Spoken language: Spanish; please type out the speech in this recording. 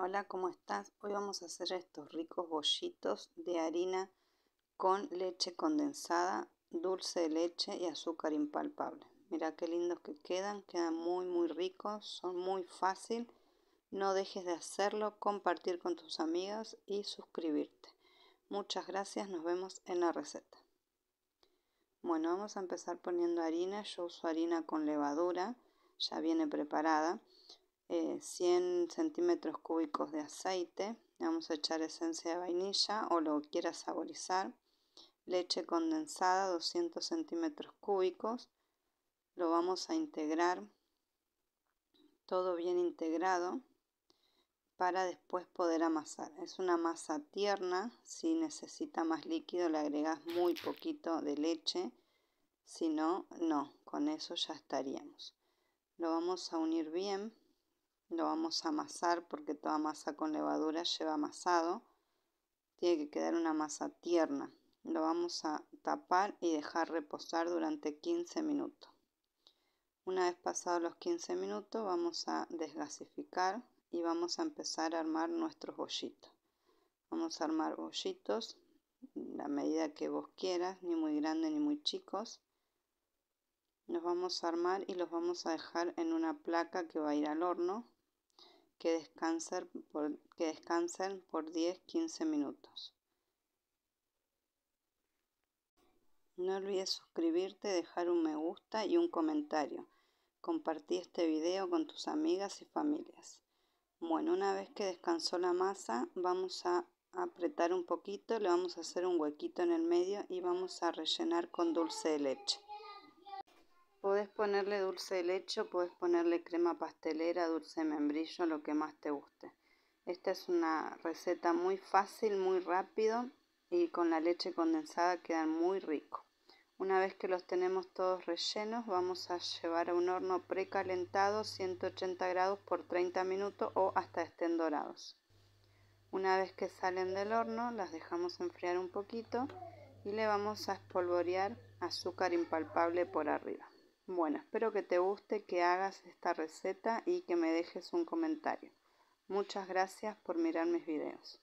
Hola, ¿cómo estás? Hoy vamos a hacer estos ricos bollitos de harina con leche condensada, dulce de leche y azúcar impalpable. Mira qué lindos que quedan, quedan muy muy ricos, son muy fácil. No dejes de hacerlo, compartir con tus amigos y suscribirte. Muchas gracias, nos vemos en la receta. Bueno, vamos a empezar poniendo harina. Yo uso harina con levadura, ya viene preparada. 100 eh, centímetros cúbicos de aceite, le vamos a echar esencia de vainilla o lo quieras quiera saborizar, leche condensada 200 centímetros cúbicos, lo vamos a integrar, todo bien integrado para después poder amasar. Es una masa tierna, si necesita más líquido le agregas muy poquito de leche, si no, no, con eso ya estaríamos. Lo vamos a unir bien lo vamos a amasar porque toda masa con levadura lleva amasado. Tiene que quedar una masa tierna. Lo vamos a tapar y dejar reposar durante 15 minutos. Una vez pasados los 15 minutos vamos a desgasificar y vamos a empezar a armar nuestros bollitos. Vamos a armar bollitos la medida que vos quieras, ni muy grandes ni muy chicos. Los vamos a armar y los vamos a dejar en una placa que va a ir al horno que descansen por, que descansen por 10-15 minutos. No olvides suscribirte, dejar un me gusta y un comentario. Compartí este video con tus amigas y familias. Bueno, una vez que descansó la masa, vamos a apretar un poquito, le vamos a hacer un huequito en el medio y vamos a rellenar con dulce de leche. Puedes ponerle dulce de leche podés ponerle crema pastelera, dulce de membrillo, lo que más te guste. Esta es una receta muy fácil, muy rápido y con la leche condensada quedan muy rico. Una vez que los tenemos todos rellenos, vamos a llevar a un horno precalentado 180 grados por 30 minutos o hasta estén dorados. Una vez que salen del horno, las dejamos enfriar un poquito y le vamos a espolvorear azúcar impalpable por arriba. Bueno, espero que te guste, que hagas esta receta y que me dejes un comentario. Muchas gracias por mirar mis videos.